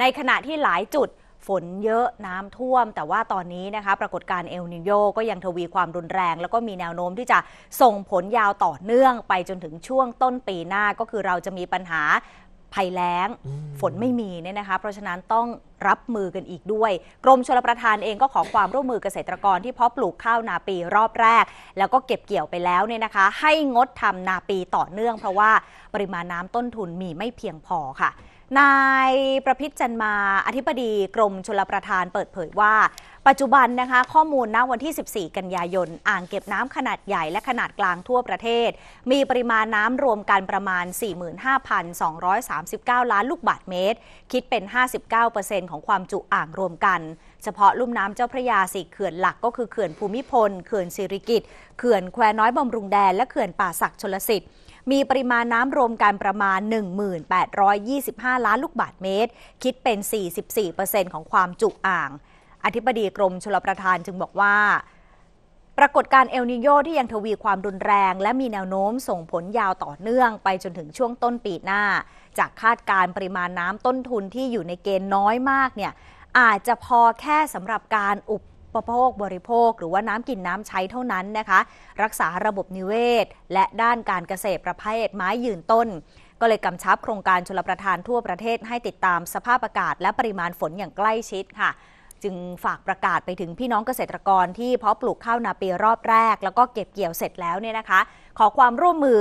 ในขณะที่หลายจุดฝนเยอะน้ำท่วม แต่ว่าตอนนี้นะคะปรากฏการณ์เอลนิโยก็ยังทวีความรุนแรง แล้วก็มีแนวโน้มที่จะส่งผลยาวต่อเนื่องไปจนถึงช่วงต้นปีหน้าก็คือเราจะมีปัญหาภัยแล้ง ฝนไม่มีเนี่ยนะคะ เพราะฉะนั้นต้องรับมือกันอีกด้วย กรมชลประทานเองก็ขอความร่วมมือเกษตรกรที่เพาะปลูกข้าวนาปีรอบแรก แล้วก็เก็บเกี่ยวไปแล้วเนี่ยนะคะ ให้งดทำนาปีต่อเนื่อง เพราะว่าปริมาณน้ำต้นทุนมีไม่เพียงพอค่ะนายประพิษจันมา อธิบดีกรมชลประทานเปิดเผยว่าปัจจุบันนะคะ ข้อมูลณวันที่ 14 กันยายน อ่างเก็บน้ำขนาดใหญ่และขนาดกลางทั่วประเทศ มีปริมาณน้ำรวมกันประมาณ 45,239 ล้านลูกบาศก์เมตร คิดเป็น 59%ของความจุอ่างรวมกัน เฉพาะลุ่มน้ำเจ้าพระยาสี่เขื่อนหลักก็คือเขื่อนภูมิพล เขื่อนสิริกิตเขื่อนแควน้อยบำรุงแดนและเขื่อนป่าศักชลสิทธิ์มีปริมาณน้ำรวมกันประมาณ 1825 ล้านลูกบาทเมตร คิดเป็น 44%ของความจุอ่าง อธิบดีกรมชลประทานจึงบอกว่า ปรากฏการเอลนิโยที่ยังทวีความรุนแรงและมีแนวโน้มส่งผลยาวต่อเนื่องไปจนถึงช่วงต้นปีหน้า จากคาดการปริมาณน้ำต้นทุนที่อยู่ในเกณฑ์น้อยมากเนี่ยอาจจะพอแค่สำหรับการอุปปโภคบริโภคหรือว่าน้ำกินน้ำใช้เท่านั้นนะคะ รักษาระบบนิเวศ และด้านการเกษตรประเภท ไม้ยืนต้น ก็เลยกำชับโครงการชลประทานทั่วประเทศให้ติดตามสภาพอากาศและปริมาณฝนอย่างใกล้ชิดค่ะ จึงฝากประกาศไปถึงพี่น้องเกษตรกรที่เพาะปลูกข้าวนาปีรอบแรกแล้วก็เก็บเกี่ยวเสร็จแล้วเนี่ยนะคะ ขอความร่วมมือ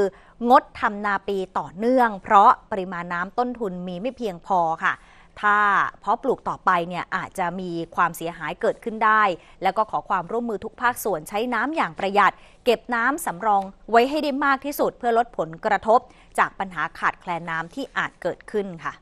งดทำนาปีต่อเนื่อง เพราะปริมาณน้ำต้นทุนมีไม่เพียงพอค่ะถ้าเพาะปลูกต่อไปเนี่ยอาจจะมีความเสียหายเกิดขึ้นได้ แล้วก็ขอความร่วมมือทุกภาคส่วนใช้น้ำอย่างประหยัด เก็บน้ำสำรองไว้ให้ได้มากที่สุดเพื่อลดผลกระทบ จากปัญหาขาดแคลนน้ำที่อาจเกิดขึ้นค่ะ